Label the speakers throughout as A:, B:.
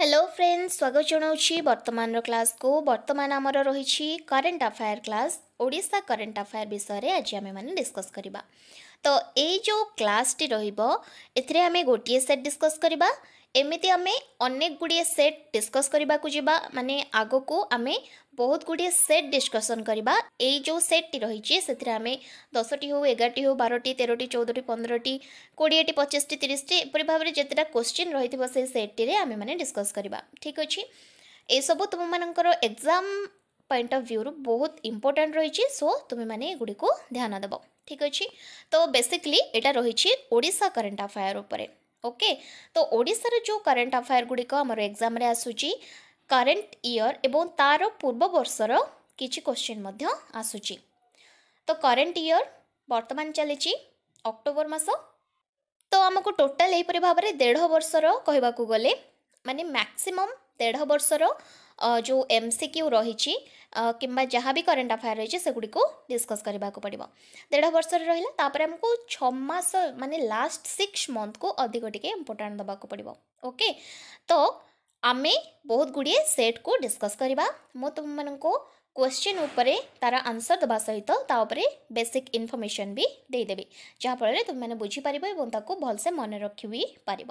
A: Hello friends ସ୍ୱାଗତ ଜଣାଉଛି ବର୍ତ୍ତମାନର କ୍ଲାସ୍କୁ ବର୍ତ୍ତମାନ ଆମର ରହିଛି current affair class Odisha current affair ବିଷୟରେ ଆଜି ଆମେମାନେ ଡିସ୍କସ୍ କରିବା ତ ଏଇ ଯେଉଁ କ୍ଲାସ୍ଟି ରହିବ ଏଥିରେ ଆମେ ଗୋଟିଏ ସେଟ୍ ଡିସ୍କସ୍ କରିବା ଏମିତି ଆମେ ଅନେକ ଗୁଡ଼ିଏ ସେଟ୍ ଡିସ୍କସ୍ କରିବାକୁ ଯିବା ମାନେ ଆଗକୁ ଆମେ ବହୁତ ଗୁଡ଼ିଏ ସେଟ୍ ଡିସ୍କସନ୍ କରିବା ଏଇ ଯେଉଁ ସେଟ୍ଟି ରହିଛି ସେଥିରେ ଆମେ ଦଶଟି ହେଉ ଏଗାରଟି ହେଉ ବାରଟି ତେରଟି ଚଉଦଟି ପନ୍ଦରଟି କୋଡ଼ିଏଟି ପଚିଶଟି ତିରିଶଟି ଏପରି ଭାବରେ ଯେତେଟା କୋଶ୍ଚିନ୍ ରହିଥିବ ସେଇ ସେଟ୍ଟିରେ ଆମେମାନେ ଡିସ୍କସ୍ କରିବା ଠିକ୍ ଅଛି ଏସବୁ ତୁମମାନଙ୍କର ଏକ୍ଜାମ୍ ପଏଣ୍ଟ ଅଫ୍ ଭ୍ୟୁରୁ ବହୁତ ଇମ୍ପୋର୍ଟାଣ୍ଟ ରହିଛି ସୋ ତୁମେମାନେ ଏଗୁଡ଼ିକୁ ଧ୍ୟାନ ଦେବ ଠିକ୍ ଅଛି ତ ବେସିକଲି ଏଇଟା ରହିଛି ଓଡ଼ିଶା କରେଣ୍ଟ ଆଫାୟାର୍ ଉପରେ ଓକେ ତ ଓଡ଼ିଶାର ଯେଉଁ କରେଣ୍ଟ ଆଫାୟାର୍ ଗୁଡ଼ିକ ଆମର ଏକ୍ଜାମ୍ରେ ଆସୁଛି କରେଣ୍ଟ ଇୟର୍ ଏବଂ ତା'ର ପୂର୍ବ ବର୍ଷର କିଛି କୋଶ୍ଚିନ୍ ମଧ୍ୟ ଆସୁଛି ତ କରେଣ୍ଟ ଇୟର୍ ବର୍ତ୍ତମାନ ଚାଲିଛି ଅକ୍ଟୋବର ମାସ ତ ଆମକୁ ଟୋଟାଲ୍ ଏହିପରି ଭାବରେ ଦେଢ଼ ବର୍ଷର କହିବାକୁ ଗଲେ ମାନେ ମ୍ୟାକ୍ସିମମ୍ ଦେଢ଼ ବର୍ଷର जो एम सिक्यू रही कि जहाँ भी करेन्ट अफेयर रही है सेगुड़ी डिस्कस करने पड़ देढ़ वर्ष रहापर आमको छमास मानने लास्ट सिक्स मंथ को अधिक टी इम्पोर्टा देवाक पड़ो ओके तो आम बहुत गुड़िए सेट को डिस्कस करवा मुझ क्वेश्चन उपरे तार आंसर देवा सहित ता बेसिक इनफर्मेशन भी देदेवि जहाँफल तुमने बुझीपर और भलसे मन रखि भी पार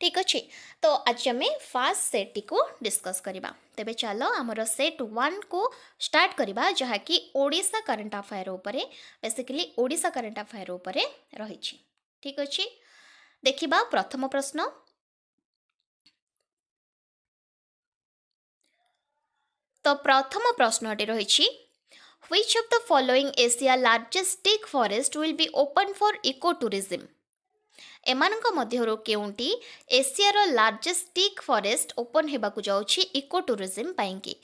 A: ठीक अच्छे तो आज आम फास्ट सेट टी डिस्कस करवा तेज चल आमर सेट वन को स्टार्ट करवा जहाँकि ओडा करेन्ट आफेयर उपर बेसिकली ओडा करेन्ट आफेयर उपर रही ठीक अच्छे देखा प्रथम प्रश्न ତ ପ୍ରଥମ ପ୍ରଶ୍ନଟି ରହିଛି which of the following Asia largest teak forest will be open for eco tourism ଏମାନଙ୍କ ମଧ୍ୟରୁ କେଉଁଟି ଏସିଆର ଲାର୍ଜେଷ୍ଟ ଷ୍ଟିକ୍ ଫରେଷ୍ଟ ଓପନ୍ ହେବାକୁ ଯାଉଛି ଇକୋ ଟୁରିଜିମ୍ ପାଇଁକି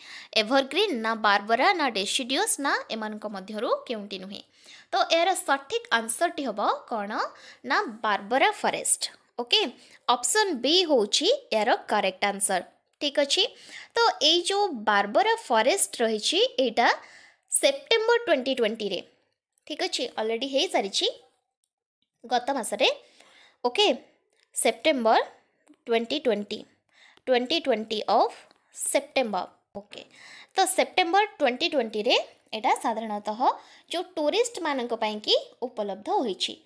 A: ଏଭରଗ୍ରୀନ୍ ନା ବାର୍ବରା ନା ଡେସିଡିଓସ୍ ନା ଏମାନଙ୍କ ମଧ୍ୟରୁ କେଉଁଟି ନୁହେଁ ତ ଏହାର ସଠିକ୍ ଆନ୍ସର୍ଟି ହେବ କ'ଣ ନା Barbara forest okay option B ହେଉଛି ଏହାର କରେକ୍ଟ ଆନ୍ସର୍ ठीक अच्छे तो यो बारबरा फरेस्ट रही सेप्टेम्बर ट्वेंटी ट्वेंटी रे ठीक अच्छे अलरेडी हो सारी गत मसरे okay September twenty twenty twenty twenty of September okay तो सेप्टेम्बर ट्वेंटी ट्वेंटी रे यहाँ साधारणतः जो टूरीस्ट मानी उपलब्ध होती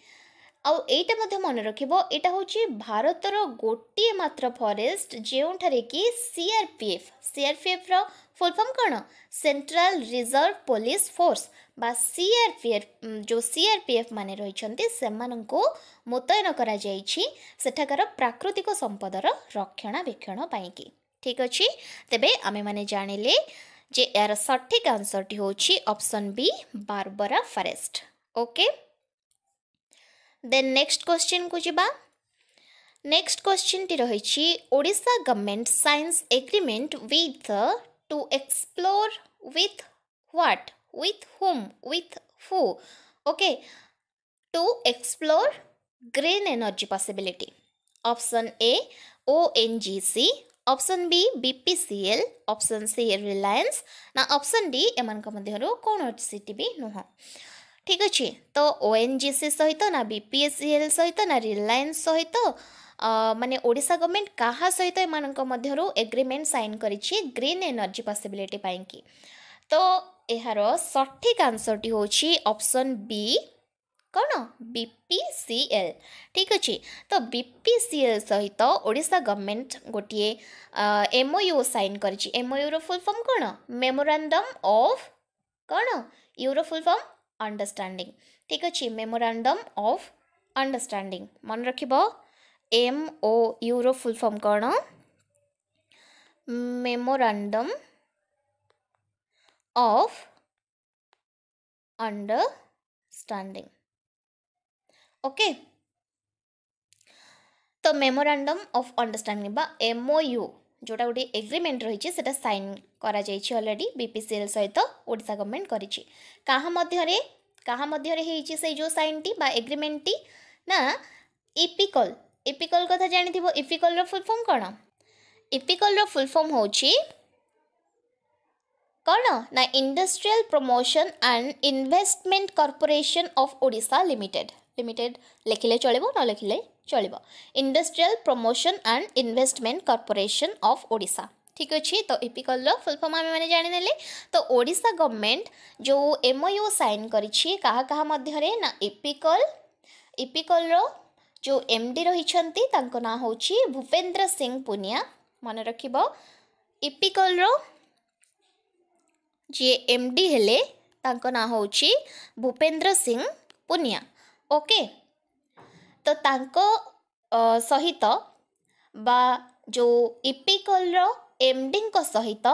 A: ଆଉ ଏଇଟା ମଧ୍ୟ ମନେ ରଖିବ ଏଇଟା ହେଉଛି ଭାରତର ଗୋଟିଏ ମାତ୍ର ଫରେଷ୍ଟ ଯେଉଁଠାରେ କି ସିଆର୍ପିଏଫ୍ ସିଆର୍ପିଏଫ୍ର ଫୁଲ୍ ଫର୍ମ କ'ଣ ସେଣ୍ଟ୍ରାଲ୍ ରିଜର୍ଭ ପୋଲିସ ଫୋର୍ସ ବା ସିଆର୍ପିଏଫ୍ ଯେଉଁ ସିଆର୍ପିଏଫ୍ ମାନେ ରହିଛନ୍ତି ସେମାନଙ୍କୁ ମୁତୟନ କରାଯାଇଛି ସେଠାକାର ପ୍ରାକୃତିକ ସମ୍ପଦର ରକ୍ଷଣାବେକ୍ଷଣ ପାଇଁକି ଠିକ୍ ଅଛି ତେବେ ଆମେମାନେ ଜାଣିଲେ ଯେ ଏହାର ସଠିକ୍ ଆନ୍ସର୍ଟି ହେଉଛି option B Barbara forest okay okay? Then next କ୍ୱେଶ୍ଚିନ୍କୁ ଯିବା ନେକ୍ସଟ କ୍ୱେଶ୍ଚିନ୍ଟି ରହିଛି Odisha government signs agreement with to explore with what with whom with who okay to explore green energy possibility option A O N G C option B BPCL option C Reliance ना option D M कौन अच्छी भी नुह ঠিক ଅଛି ତ ଓ N G C ସହିତ ନା ବି ପି ଏସ୍ ସି ଏଲ୍ ସହିତ ନା ରିଲାଏନ୍ସ ସହିତ ମାନେ ଓଡ଼ିଶା ଗଭର୍ଣ୍ଣମେଣ୍ଟ କାହା ସହିତ ଏମାନଙ୍କ ମଧ୍ୟରୁ ଏଗ୍ରିମେଣ୍ଟ ସାଇନ୍ କରିଛି ଗ୍ରୀନ୍ ଏନର୍ଜି ପସିବିଲିଟି ପାଇଁକି ତ ଏହାର ସଠିକ୍ ଆନ୍ସର୍ଟି ହେଉଛି ଅପସନ୍ ବି କ'ଣ ବିପିସିଏଲ୍ ଠିକ୍ ଅଛି ତ ବିପିସିଏଲ୍ ସହିତ ଓଡ଼ିଶା ଗଭର୍ଣ୍ଣମେଣ୍ଟ ଗୋଟିଏ ଏମ୍ଓୟୁ ସାଇନ୍ କରିଛି ଏମ୍ଓୟୁର ଫୁଲ୍ ଫର୍ମ କ'ଣ ମେମୋରାଣ୍ଡମ୍ ଅଫ୍ କ'ଣ ୟୁର ଫୁଲ୍ ଫର୍ମ अंडरस्टैंडिंग ठीक अच्छे मेमोरांडम ऑफ अंडरस्टैंडिंग मन रख एम ओ यू रो फुल फॉर्म कौन मेमोरांडम ऑफ अंडरस्टैंडिंग ओके तो मेमोरांडम ऑफ अंडरस्टैंडिंग बा एमओयू जोटा गोटे एग्रीमेंट रही है सैन करलरेडी बीपीसीएल सहित ଓଡ଼ିଶା ଗଭର୍ଣ୍ଣମେଣ୍ଟ କରିଛି କାହା ମଧ୍ୟରେ କାହା ମଧ୍ୟରେ ହେଇଛି ସେଇ ଯେଉଁ ସାଇନ୍ଟି ବା ଏଗ୍ରିମେଣ୍ଟଟି ନା ଇପିକଲ୍ ଇପିକଲ୍ କଥା ଜାଣିଥିବ ଇପିକଲ୍ର ଫୁଲ୍ ଫର୍ମ କ'ଣ ଇପିକଲ୍ର ଫୁଲ୍ ଫର୍ମ ହେଉଛି କ'ଣ ନା industrial promotion and investment corporation of Odisha limited limited ଲେଖିଲେ ଚଳିବ ନ ଲେଖିଲେ ଚଳିବ industrial promotion and investment corporation of Odisha ঠিক ଅଛି ତ ଇପିକଲ୍ର ଫୁଲ୍ ଫର୍ମ ଆମେମାନେ ଜାଣିନେଲେ ତ ଓଡ଼ିଶା ଗଭର୍ଣ୍ଣମେଣ୍ଟ ଯେଉଁ ଏମ୍ଓୟୁ ସାଇନ୍ କରିଛି କାହା କାହା ମଧ୍ୟରେ ନା ଇପିକଲ୍ ଇପିକଲ୍ର ଯେଉଁ ଏମ୍ ଡି ରହିଛନ୍ତି ତାଙ୍କ ନାଁ ହେଉଛି ଭୂପେନ୍ଦ୍ର ସିଂ ପୁନିଆ ମନେ ରଖିବ ଇପିକଲ୍ର ଯିଏ ଏମ୍ ଡି ହେଲେ ତାଙ୍କ ନାଁ ହେଉଛି ଭୂପେନ୍ଦ୍ର ସିଂ ପୁନିଆ ଓକେ ତ ତାଙ୍କ ସହିତ ବା ଯେଉଁ ଇପିକଲ୍ର ଏମ୍ଡିଙ୍କ ସହିତ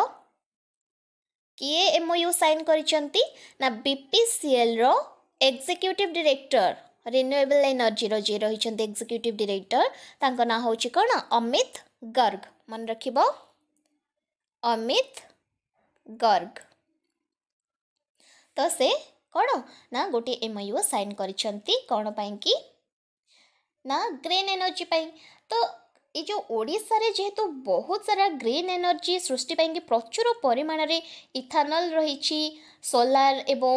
A: କିଏ ଏମ୍ଓୟୁ ସାଇନ୍ କରିଛନ୍ତି ନା ବିପିସିଏଲ୍ର ଏକ୍ଜିକ୍ୟୁଟିଭ୍ ଡିରେକ୍ଟର ରିନ୍ୟୁଏବଲ୍ ଏନର୍ଜିର ଯିଏ ରହିଛନ୍ତି ଏକ୍ଜିକ୍ୟୁଟିଭ୍ ଡିରେକ୍ଟର ତାଙ୍କ ନାଁ ହେଉଛି କ'ଣ ଅମିତ ଗର୍ଗ ମନେ ରଖିବ ଅମିତ ଗର୍ଗ ତ ସେ କ'ଣ ନା ଗୋଟିଏ ଏମ୍ଓୟୁ ସାଇନ୍ କରିଛନ୍ତି କ'ଣ ପାଇଁକି ନା ଗ୍ରୀନ୍ ଏନର୍ଜି ପାଇଁ ତ ଏ ଯେଉଁ ଓଡ଼ିଶାରେ ଯେହେତୁ ବହୁତ ସାରା ଗ୍ରୀନ୍ ଏନର୍ଜି ସୃଷ୍ଟି ପାଇଁକି ପ୍ରଚୁର ପରିମାଣରେ ଇଥାନଲ୍ ରହିଛି ସୋଲାର ଏବଂ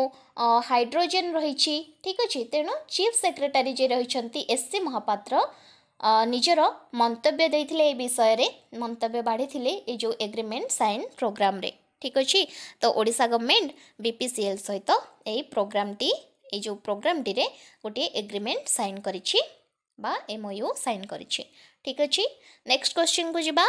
A: ହାଇଡ୍ରୋଜେନ୍ ରହିଛି ଠିକ୍ ଅଛି ତେଣୁ ଚିଫ୍ ସେକ୍ରେଟାରୀ ଯିଏ ରହିଛନ୍ତି ଏସ୍ ସି ମହାପାତ୍ର ନିଜର ମନ୍ତବ୍ୟ ଦେଇଥିଲେ ଏ ବିଷୟରେ ମନ୍ତବ୍ୟ ବାଢ଼ିଥିଲେ ଏ ଯେଉଁ ଏଗ୍ରିମେଣ୍ଟ ସାଇନ୍ ପ୍ରୋଗ୍ରାମରେ ଠିକ୍ ଅଛି ତ ଓଡ଼ିଶା ଗଭର୍ଣ୍ଣମେଣ୍ଟ ବିପିସିଏଲ୍ ସହିତ ଏହି ପ୍ରୋଗ୍ରାମଟି এই যে প্রোগ্রামটিরে গোটিয়ে এগ্রিমেন্ট সাইন করেছি বা এমওইউ সাইন করেছি ठीक अच्छे नेक्स्ट क्वेश्चन को जीवा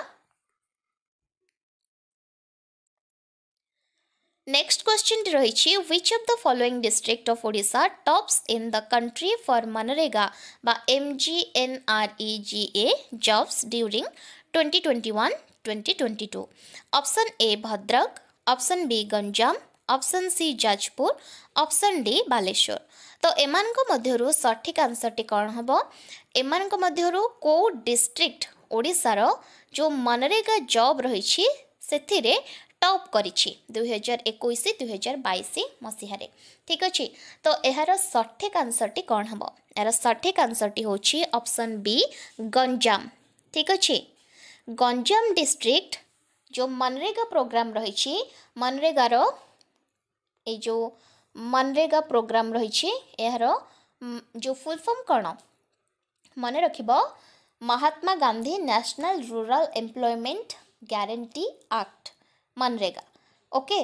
A: नेक्स्ट क्वेश्चन रही which of the following district of Odisha tops in the country for MNREGA बा M G N R E G A jobs during twenty twenty one twenty twenty two option A Bhadrak option B Ganjam option C Jajpur option D Baleswar ତ ଏମାନଙ୍କ ମଧ୍ୟରୁ ସଠିକ୍ ଆନ୍ସର୍ଟି କ'ଣ ହେବ ଏମାନଙ୍କ ମଧ୍ୟରୁ କେଉଁ ଡିଷ୍ଟ୍ରିକ୍ଟ ଓଡ଼ିଶାର ଯେଉଁ ମନରେଗା ଜବ୍ ରହିଛି ସେଥିରେ ଟପ୍ କରିଛି ଦୁଇହଜାର ଏକୋଇଶ ଦୁଇହଜାର ବାଇଶ ମସିହାରେ ଠିକ୍ ଅଛି ତ ଏହାର ସଠିକ୍ ଆନ୍ସର୍ଟି କ'ଣ ହେବ ଏହାର ସଠିକ୍ ଆନ୍ସର୍ଟି ହେଉଛି ଅପସନ୍ ବି ଗଞ୍ଜାମ ଠିକ୍ ଅଛି ଗଞ୍ଜାମ ଡିଷ୍ଟ୍ରିକ୍ଟ ଯେଉଁ ମନରେଗା ପ୍ରୋଗ୍ରାମ୍ ରହିଛି ମନରେଗାର এই ଯେଉଁ ମନରେଗା ପ୍ରୋଗ୍ରାମ୍ ରହିଛି ଏହାର ଯେଉଁ ଫୁଲ୍ ଫର୍ମ କ'ଣ ମନେ ରଖିବ Mahatma Gandhi national rural employment guarantee act MNREGA okay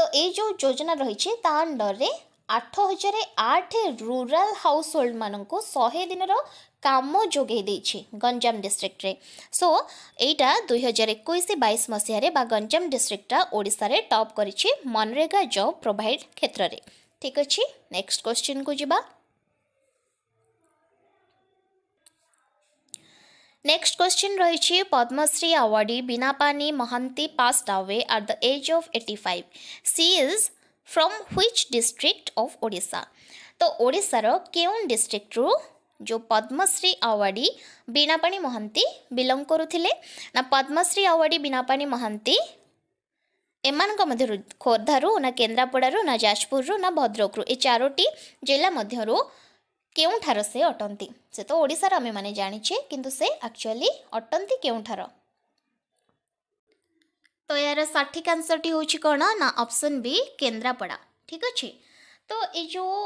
A: ତ ଏଇ ଯେଉଁ ଯୋଜନା ରହିଛି ତା ଅଣ୍ଡରରେ ଆଠ ହଜାର ଆଠ ରୁରାଲ୍ ହାଉସ୍ ହୋଲ୍ଡମାନଙ୍କୁ ଶହେ ଦିନର କାମ ଯୋଗାଇ ଦେଇଛି ଗଞ୍ଜାମ ଡିଷ୍ଟ୍ରିକ୍ଟରେ ସୋ ଏଇଟା ଦୁଇ ହଜାର ଏକୋଇଶ ବାଇଶ ମସିହାରେ ବା ଗଞ୍ଜାମ ଡିଷ୍ଟ୍ରିକ୍ଟଟା ଓଡ଼ିଶାରେ ଟପ୍ କରିଛି ମନରେଗା ଜବ୍ ପ୍ରୋଭାଇଡ଼ କ୍ଷେତ୍ରରେ ଠିକ୍ ଅଛି ନେକ୍ସଟ କ୍ୱେଶ୍ଚିନ୍କୁ ଯିବା ନେକ୍ସଟ କ୍ୱେଶ୍ଚିନ୍ ରହିଛି Padma Shri awardee Binapani Mohanty passed away at the age of eighty five she is from which district of Odisha ତ ଓଡ଼ିଶାର କେଉଁ ଡିଷ୍ଟ୍ରିକ୍ଟରୁ ଯେଉଁ ପଦ୍ମଶ୍ରୀ ଆୱାର୍ଡ଼ି ବୀଣାପାଣି ମହାନ୍ତି ବିଲଙ୍ଗ କରୁଥିଲେ ନା ପଦ୍ମଶ୍ରୀ ଆୱାର୍ଡ଼ି ବୀଣାପାଣି ମହାନ୍ତି ଏମାନଙ୍କ ମଧ୍ୟରୁ ଖୋର୍ଦ୍ଧାରୁ ନା କେନ୍ଦ୍ରାପଡ଼ାରୁ ନା ଯାଜପୁରରୁ ନା ଭଦ୍ରକରୁ ଏ ଚାରୋଟି ଜିଲ୍ଲା ମଧ୍ୟରୁ କେଉଁଠାର ସେ ଅଟନ୍ତି ସେ ତ ଓଡ଼ିଶାର ଆମେମାନେ ଜାଣିଛେ କିନ୍ତୁ ସେ ଆକ୍ଚୁଆଲି ଅଟନ୍ତି କେଉଁଠାର ତ ଏହାର ସଠିକ୍ ଆନ୍ସର୍ଟି ହେଉଛି କ'ଣ ନା ଅପସନ୍ ବି କେନ୍ଦ୍ରାପଡ଼ା ଠିକ୍ ଅଛି ତ ଏଇ ଯେଉଁ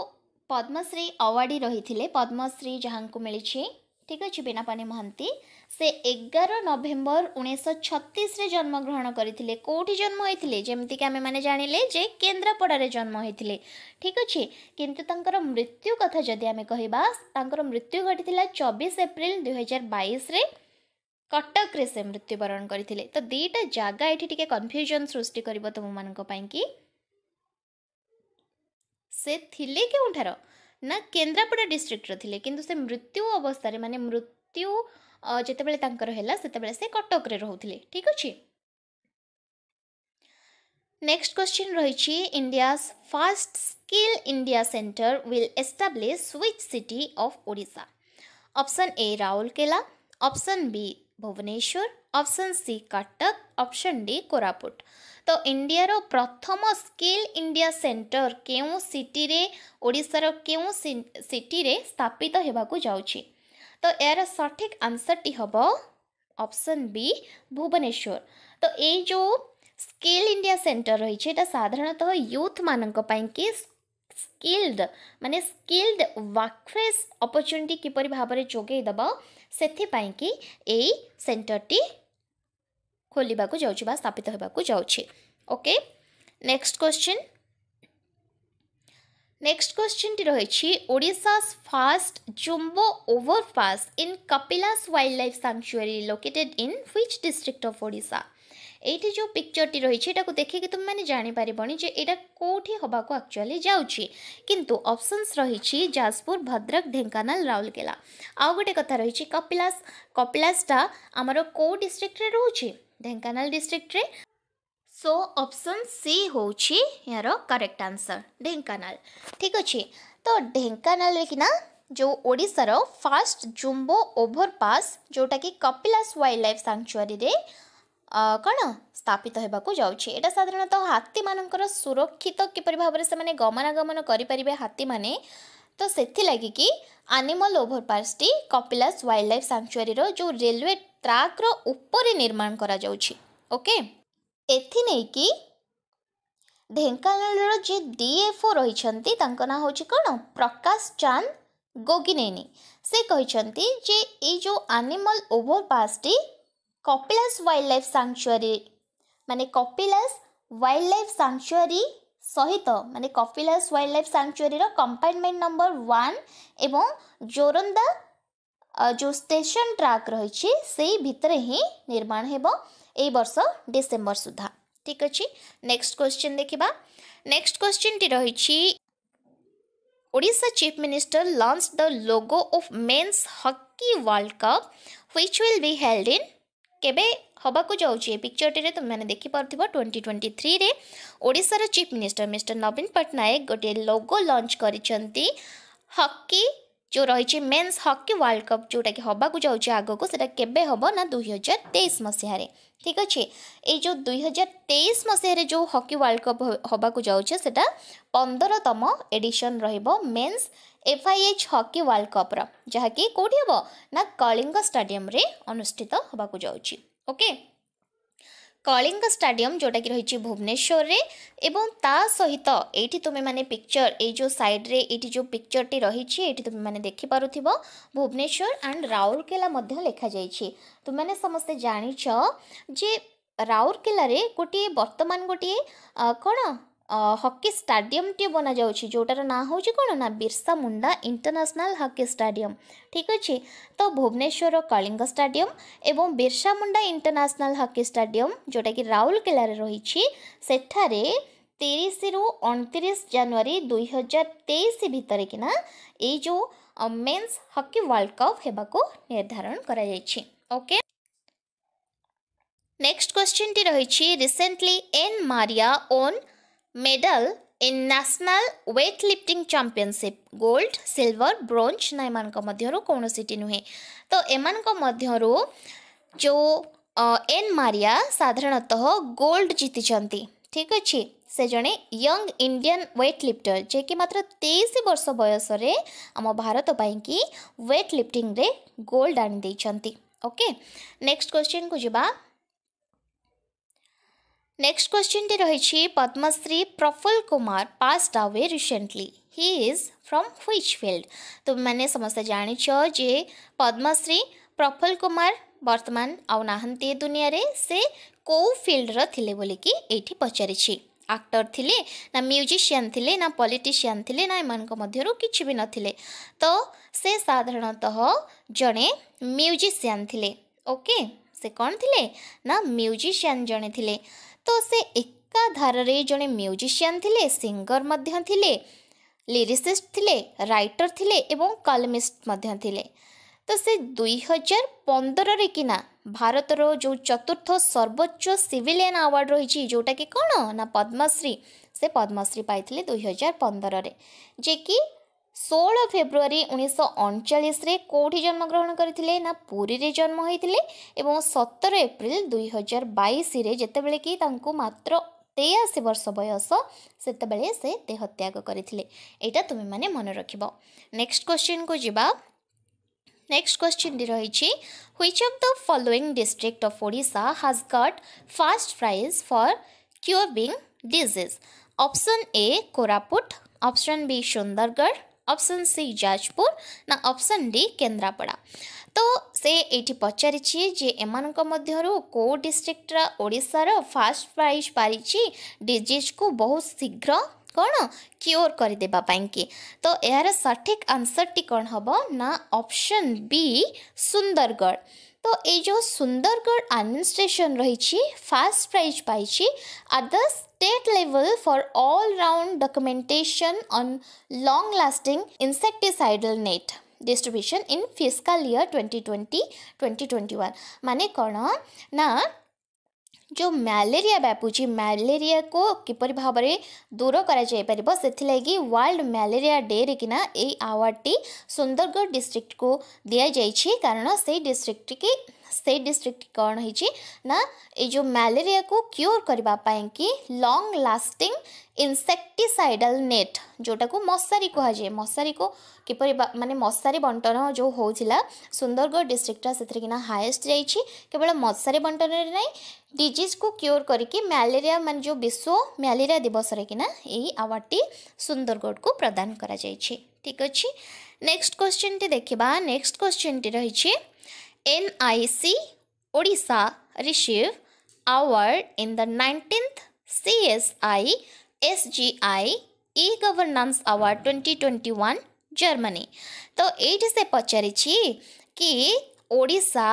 A: পদ্মশ্রী আওয়ার্ডি রয়েছে পদ্মশ্রী যাহু মিছে ঠিক আছে বীণাপাণী মহান্তি সে এগার নভেম্বর উনিশশো ছতিশে জন্মগ্রহণ করে কোটি জন্ম হয়েছিল যেমিতিকি আমি মানে জাঁলে যে কেন্দ্রাপড়ার জন্ম হয়েছিল ঠিক আছে কিন্তু তাঁর মৃত্যু কথা যদি আমি কহবা তাঁর মৃত্যু ঘটি চবিশ এপ্রিল দুই হাজার বাইশে কটকরে সে মৃত্যুবরণ করে তো দুইটা জায়গা এটি টিকি কনফ্ୟୁଜନ୍ ସୃଷ୍ଟି କରିବ ତୁମମାନଙ୍କ ପାଇଁ କି से थिले के उठार ना केन्द्रापड़ा डिस्ट्रिक्टर थिले किंतु से मृत्यु अवस्था रे माने मृत्यु जिते बेले तांकर से कटक रे रहउथिले ठीक अच्छे नेक्स्ट क्वेश्चन रही India India's first skill India centre will establish which city of Odisha option A Rourkela option B Bhubaneswar option C Cuttack option D Koraput ତ ଇଣ୍ଡିଆର ପ୍ରଥମ ସ୍କିଲ୍ ଇଣ୍ଡିଆ ସେଣ୍ଟର କେଉଁ ସିଟିରେ ଓଡ଼ିଶାର କେଉଁ ସିଟିରେ ସ୍ଥାପିତ ହେବାକୁ ଯାଉଛି ତ ଏହାର ସଠିକ୍ ଆନ୍ସର୍ଟି ହେବ ଅପସନ୍ ବି ଭୁବନେଶ୍ୱର ତ ଏଇ ଯେଉଁ ସ୍କିଲ୍ ଇଣ୍ଡିଆ ସେଣ୍ଟର ରହିଛି ଏଇଟା ସାଧାରଣତଃ ୟୁଥ୍ମାନଙ୍କ ପାଇଁକି ସ୍କିଲ୍ଡ ମାନେ ସ୍କିଲ୍ଡ ୱାର୍କଫ୍ରେସ୍ ଅପରଚ୍ୟୁନିଟି କିପରି ଭାବରେ ଯୋଗାଇ ଦେବ ସେଥିପାଇଁକି ଏଇ ସେଣ୍ଟରଟି ଖୋଲିବାକୁ ଯାଉଛି ବା ସ୍ଥାପିତ ହେବାକୁ ଯାଉଛି ଓକେ ନେକ୍ସଟ କ୍ୱେଶ୍ଚିନ୍ নেক্সট কোশ্চেনটি রয়েছে Odisha's first jumbo overpass in Kapilas wild life sanctuary located in which district of Odisha এইটি যে পিকচরটি রয়েছে এটাকে দেখিকি তুমি জাঁপারবনি যে এটা কোটি হওয়া আকচুয়ালি যাচ্ছি কিন্তু অপসন্স রয়েছে যাজপুর ভদ্রক ঢেঙ্কানাল রাউরকেলা আউ গোটে কথা রয়েছে কপিলাস কপিলাসটা আমার কেউ ডিস্ট্রিক্টরে রয়েছে ଢେଙ୍କାନାଳ ଡିଷ୍ଟ୍ରିକ୍ଟରେ ସୋ ଅପସନ୍ ସି ହେଉଛି ଏହାର କରେକ୍ଟ ଆନ୍ସର୍ ଢେଙ୍କାନାଳ ଠିକ୍ ଅଛି ତ ଢେଙ୍କାନାଳରେ କିନା ଯେଉଁ ଓଡ଼ିଶାର ଫାଷ୍ଟ ଜୁମ୍ବୋ ଓଭରପାସ୍ ଯେଉଁଟାକି କପିଲାସ ୱାଇଲ୍ଡ ଲାଇଫ୍ ସାଙ୍କ୍ଚୁଆରୀରେ କ'ଣ ସ୍ଥାପିତ ହେବାକୁ ଯାଉଛି ଏଇଟା ସାଧାରଣତଃ ହାତୀମାନଙ୍କର ସୁରକ୍ଷିତ କିପରି ଭାବରେ ସେମାନେ ଗମନାଗମନ କରିପାରିବେ ହାତୀମାନେ ତ ସେଥିଲାଗି କି ଆନିମଲ୍ ଓଭରପାସ୍ଟି କପିଲାସ ୱାଇଲ୍ଡ ଲାଇଫ୍ ସାଙ୍କ୍ଚୁଆରୀର ଯେଉଁ ରେଲୱେ ଟ୍ରାକ୍ର ଉପରେ ନିର୍ମାଣ କରାଯାଉଛି ଓକେ ଏଥିନେଇକି ଢେଙ୍କାନାଳର ଯିଏ ଡିଏଫ୍ଓ ରହିଛନ୍ତି ତାଙ୍କ ନାଁ ହେଉଛି କ'ଣ ପ୍ରକାଶ ଚାନ୍ଦ ଗୋଗିନେନି ସେ କହିଛନ୍ତି ଯେ ଏଇ ଯେଉଁ ଆନିମଲ୍ ଓଭରପାସ୍ଟି କପିଳାସ ୱାଇଲ୍ଡ ଲାଇଫ୍ ସାଙ୍କ୍ଚୁଆରୀ ମାନେ କପିଳାସ ୱାଇଲ୍ଡ ଲାଇଫ୍ ସାଙ୍କ୍ଚୁଆରୀ सहित मानते कपिलास वाइल्ड लाइफ सांचुअरीर कंपार्टमेंट नंबर वन एवं जोरंदा जो स्टेशन ट्राक रही भितर ही निर्माण हो वर्ष डिसेम्बर सुधा ठीक अच्छे नेक्स्ट क्वेश्चन देखा नेक्स्ट क्वेश्चन टी रही Odisha chief minister launch the logo of men's hockey world cup which will be held in কেবে হবাকু যাচ্ছে এই পিকচরটি তুমি দেখিপার ट्वेंटी টোয়েন্টি থ্রিরে ওড়শার চিফ মিনিষ্টর মিস্টর নবীন পট্টনাক গোটিয়ে লোগো লঞ্চ করেছেন হকি जो रही मेन्स हकी वर्ल्ड कप जोटा कि हवाक जाऊँच आगक से केवे हम ना दुई हजार तेईस मसीह ठीक अच्छे ये जो दुई हजार तेईस मसीह जो हकी वर्ल्ड कप हवाक जाऊे से पंद्रहतम एडिशन रेन्स ଏଫ୍ଆଇଏଚ୍ ହକି ୱାର୍ଲଡ କପ୍ର ଯାହାକି କେଉଁଠି ହେବ ନା କଳିଙ୍ଗ ଷ୍ଟାଡିୟମ୍ରେ ଅନୁଷ୍ଠିତ ହେବାକୁ ଯାଉଛି ଓକେ କଳିଙ୍ଗ ଷ୍ଟାଡିୟମ୍ ଯେଉଁଟାକି ରହିଛି ଭୁବନେଶ୍ୱରରେ ଏବଂ ତା ସହିତ ଏଇଠି ତୁମେମାନେ ପିକ୍ଚର ଏଇ ଯେଉଁ ସାଇଡ଼୍ରେ ଏଇଠି ଯେଉଁ ପିକ୍ଚରଟି ରହିଛି ଏଇଠି ତୁମେମାନେ ଦେଖିପାରୁଥିବ ଭୁବନେଶ୍ୱର ଆଣ୍ଡ ରାଉରକେଲା ମଧ୍ୟ ଲେଖାଯାଇଛି ତୁମେମାନେ ସମସ୍ତେ ଜାଣିଛ ଯେ ରାଉରକେଲାରେ ଗୋଟିଏ ବର୍ତ୍ତମାନ ଗୋଟିଏ କ'ଣ ହକି ଷ୍ଟାଡିୟମ୍ଟିଏ ବନାଯାଉଛି ଯେଉଁଟାର ନାଁ ହେଉଛି କ'ଣ ନା Birsa Munda international hockey stadium ଠିକ୍ ଅଛି ତ ଭୁବନେଶ୍ୱରର କଳିଙ୍ଗ ଷ୍ଟାଡିୟମ୍ ଏବଂ Birsa Munda international hockey stadium ଯେଉଁଟାକି ରାଉରକେଲାରେ ରହିଛି ସେଠାରେ ତିରିଶରୁ ଅଣତିରିଶ ଜାନୁଆରୀ ଦୁଇହଜାର ତେଇଶ ଭିତରେ କିନା ଏଇ ଯେଉଁ ମେନ୍ସ ହକି ୱାର୍ଲଡ଼ କପ୍ ହେବାକୁ ନିର୍ଦ୍ଧାରଣ କରାଯାଇଛି ଓକେ ନେକ୍ସଟ କ୍ୱେଶ୍ଚିନ୍ଟି ରହିଛି recently Ann Maria won medal in national weightlifting championship gold silver bronze ନା ଏମାନଙ୍କ ମଧ୍ୟରୁ କୌଣସିଟି ନୁହେଁ ତ ଏମାନଙ୍କ ମଧ୍ୟରୁ ଯେଉଁ ଏନ୍ ମାରିଆ ସାଧାରଣତଃ ଗୋଲ୍ଡ ଜିତିଛନ୍ତି ଠିକ୍ ଅଛି ସେ ଜଣେ ୟଙ୍ଗ ଇଣ୍ଡିଆନ୍ ୱେଟ୍ ଲିଫ୍ଟର ଯିଏକି ମାତ୍ର ତେଇଶ ବର୍ଷ ବୟସରେ ଆମ ଭାରତ ପାଇଁକି ୱେଟ୍ ଲିଫ୍ଟିଂରେ ଗୋଲ୍ଡ ଆଣିଦେଇଛନ୍ତି ଓକେ ନେକ୍ସଟ କ୍ୱେଶ୍ଚିନ୍କୁ ଯିବା नेक्स्ट क्वेश्चन टे रही Padma Shri Prafulla Kumar pass away recently he is from which field मैंने समस्त जाच जे पद्मश्री प्रफुल्ल कुमार बर्तमान आना दुनिया रे से कौ फिल्डर थे बोलिक ये पचारि आक्टर थी ना म्यूजिशियन थी ना पॉलिटिशियन थिले ना इन मध्य कि नथिले तो से साधारणतः जड़े म्यूजिशियान थिले ओके से कौन थिले ना म्यूजिशियन जड़े थिले ତ ସେ ଏକାଧାରରେ ଜଣେ ମ୍ୟୁଜିସିଆନ୍ ଥିଲେ ସିଙ୍ଗର ମଧ୍ୟ ଥିଲେ ଲିରିସିଷ୍ଟ ଥିଲେ ରାଇଟର ଥିଲେ ଏବଂ କଲମିଷ୍ଟ ମଧ୍ୟ ଥିଲେ ତ ସେ ଦୁଇହଜାର ହଜାର ପନ୍ଦରରେ କିନା ଭାରତର ଯେଉଁ ଚତୁର୍ଥ ସର୍ବୋଚ୍ଚ ସିଭିଲିଆନ୍ ଆୱାର୍ଡ଼ ରହିଛି ଯେଉଁଟାକି କ'ଣ ନା ପଦ୍ମଶ୍ରୀ ସେ ପଦ୍ମଶ୍ରୀ ପାଇଥିଲେ ଦୁଇହଜାର ପନ୍ଦରରେ ଯେ କି ଷୋହଳ ଫେବୃଆରୀ ଉଣେଇଶହ ଅଣଚାଳିଶରେ କେଉଁଠି ଜନ୍ମଗ୍ରହଣ କରିଥିଲେ ନା ପୁରୀରେ ଜନ୍ମ ହୋଇଥିଲେ ଏବଂ ସତର ଏପ୍ରିଲ ଦୁଇହଜାର ବାଇଶରେ ଯେତେବେଳେ କି ତାଙ୍କୁ ମାତ୍ର ତେୟାଅଶୀ ବର୍ଷ ବୟସ ସେତେବେଳେ ସେ ଦେହତ୍ୟାଗ କରିଥିଲେ ଏଇଟା ତୁମେମାନେ ମନେ ରଖିବ ନେକ୍ସଟ କ୍ୱେଶ୍ଚିନ୍କୁ ଯିବା ନେକ୍ସଟ କ୍ୱେଶ୍ଚିନ୍ଟି ରହିଛି which of the following district of Odisha has got first prize for curing disease option A Koraput option B Sundargarh option C Jharpur না অপশন ডি কেন্দরাপাড়া তো সে এটি পচারি চি যে এমানক মধ্যরু কো ডিস্ট্রিক্টরা ওড়িশার ফার্স্ট প্রাইস পাইচি ডিজিজକୁ বহুত শীঘ্র কোন কিওর କରି দেবা বাইকে তো এহার সঠিক আনসারটি কোন হব না অপশন বি সুন্দরগড় তো এই যে সুন্দরগড় আঞ্জ স্টেশন রইচি ফার্স্ট প্রাইস পাইচি others state level for all-round documentation on long-lasting insecticidal net. distribution in fiscal year 2020-2021 माने कौन ना जो ମ୍ୟାଲେରିଆ ବ୍ୟାପୁଛି दूर କିପରି वर्ल्ड मैलेरिया डे रे कि ମ୍ୟାଲେରିଆ ଡେରେ सुंदरगढ़ डिस्ट्रिक्ट को दि ଡିଷ୍ଟ୍ରିକ୍ଟକୁ कारण से डिस्ट्रिक्ट की से डिस्ट्रिक्ट कौन होना यो म्यालेरिया को क्योर करने कि लंग लास्टिंग इनसेक्टिसाइडल नेट जोटा को मशारी कहुए मशारी को किपर मानने मशारी बंटन जो होता सुंदरगढ़ डिस्ट्रिक्टा से हाएस्ट जावल मशारी बंटन ना डिज को क्योर करके म्यालेरिया मान जो विश्व म्यालेरिया दिवस किना यही आवार्डटी सुंदरगढ़ को प्रदान कर ठीक अच्छे नेक्स्ट क्वेश्चन टी देखा नेक्स्ट क्वेश्चन टी रही N I C Odisha receive award in the nineteenth C S I S G I E governance award twenty twenty one जर्मानी तो ये से पचार कि Odisha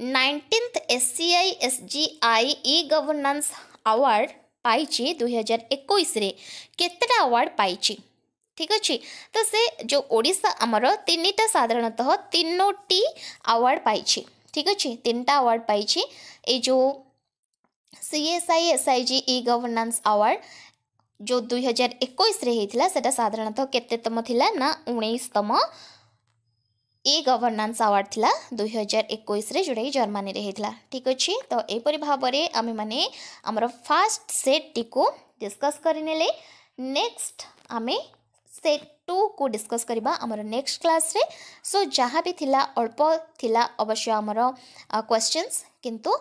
A: nineteenth S C I S G I E governance award पाई दुई हजार एक केतटा अवार्ड पाई ঠিক ଅଛି ତ ସେ ଯେଉଁ ଓଡ଼ିଶା ଆମର ତିନିଟା ସାଧାରଣତଃ ତିନୋଟି ଆୱାର୍ଡ଼ ପାଇଛି ଠିକ୍ ଅଛି ତିନିଟା ଆୱାର୍ଡ଼ ପାଇଛି ଏଇ ଯେଉଁ CSI SIG E governance award ଯେଉଁ ଦୁଇ ହଜାର ଏକୋଇଶରେ ହେଇଥିଲା ସେଇଟା ସାଧାରଣତଃ କେତେତମ ଥିଲା ନା ଉଣେଇଶତମ ଇ ଗଭର୍ଣ୍ଣାନ୍ସ ଆୱାର୍ଡ଼ ଥିଲା ଦୁଇ ହଜାର ଏକୋଇଶରେ ଯେଉଁଟାକି ଜର୍ମାନୀରେ ହେଇଥିଲା ଠିକ୍ ଅଛି ତ ଏହିପରି ଭାବରେ ଆମେମାନେ ଆମର ଫାର୍ଷ୍ଟ ସେଟ୍ଟିକୁ ଡିସ୍କସ୍ କରିନେଲେ ନେକ୍ସଟ ଆମେ से टू को डिस्कस करवा आम नेक्स्ट क्लास रे सो जहाँ भी थिला अल्प थिला अवश्य आमर क्वेश्चंस किंतु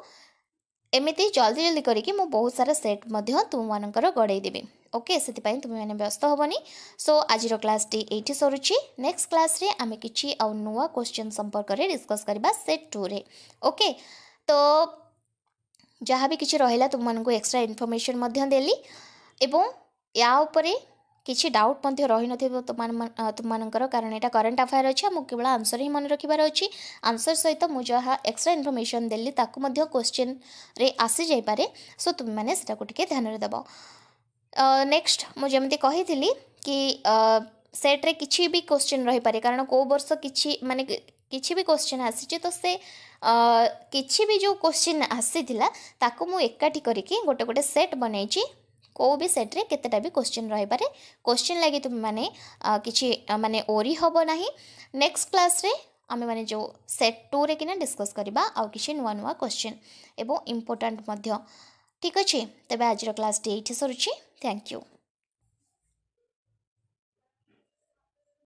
A: एमती जल्दी जल्दी करके मुझे बहुत सारा सेट तुम मान गई ओके से तुम्हें व्यस्त हेनी सो आज क्लास टी सरुच्ची नेक्स्ट क्लास रे आम कि नुआ क्वेश्चन संपर्क में डिस्कस करवा सेट टू रे ओके तो जहाँ भी किसी रहा तुम मानक एक्सट्रा इनफर्मेसन देली एवं या କିଛି ଡାଉଟ୍ ମଧ୍ୟ ରହିନଥିବ ତୁମମାନଙ୍କର କାରଣ ଏଇଟା କରେଣ୍ଟ ଆଫେୟାର୍ ଅଛି ଆମକୁ କେବଳ ଆନ୍ସର୍ ହିଁ ମନେ ରଖିବାର ଅଛି ଆନ୍ସର୍ ସହିତ ମୁଁ ଯାହା ଏକ୍ସଟ୍ରା ଇନଫର୍ମେସନ୍ ଦେଲି ତାକୁ ମଧ୍ୟ କୋଶ୍ଚିନ୍ରେ ଆସିଯାଇପାରେ ସୋ ତୁମେମାନେ ସେଟାକୁ ଟିକିଏ ଧ୍ୟାନରେ ଦେବ ନେକ୍ସଟ ମୁଁ ଯେମିତି କହିଥିଲି କି ସେଟ୍ରେ କିଛି ବି କୋଶ୍ଚିନ୍ ରହିପାରେ କାରଣ କେଉଁ ବର୍ଷ କିଛି ମାନେ କିଛି ବି କୋଶ୍ଚିନ୍ ଆସିଛି ତ ସେ କିଛି ବି ଯେଉଁ କୋଶ୍ଚିନ୍ ଆସିଥିଲା ତାକୁ ମୁଁ ଏକାଠି କରିକି ଗୋଟେ ଗୋଟେ ସେଟ୍ ବନେଇଛି କେଉଁ ବି ସେଟ୍ରେ କେତେଟା ବି କୋଶ୍ଚିନ୍ ରହିପାରେ କୋଶ୍ଚିନ୍ ଲାଗି ତୁମେମାନେ କିଛି ମାନେ ଓରି ହେବ ନାହିଁ ନେକ୍ସଟ କ୍ଲାସ୍ରେ ଆମେମାନେ ଯେଉଁ ସେଟ୍ ଟୁରେ କିନା ଡିସ୍କସ୍ କରିବା ଆଉ କିଛି ନୂଆ ନୂଆ କୋଶ୍ଚିନ୍ ଏବଂ ଇମ୍ପୋର୍ଟାଣ୍ଟ ମଧ୍ୟ ଠିକ୍ ଅଛି ତେବେ ଆଜିର କ୍ଲାସ୍ଟି ଏଇଠି ସରୁଛି ଥ୍ୟାଙ୍କ ୟୁ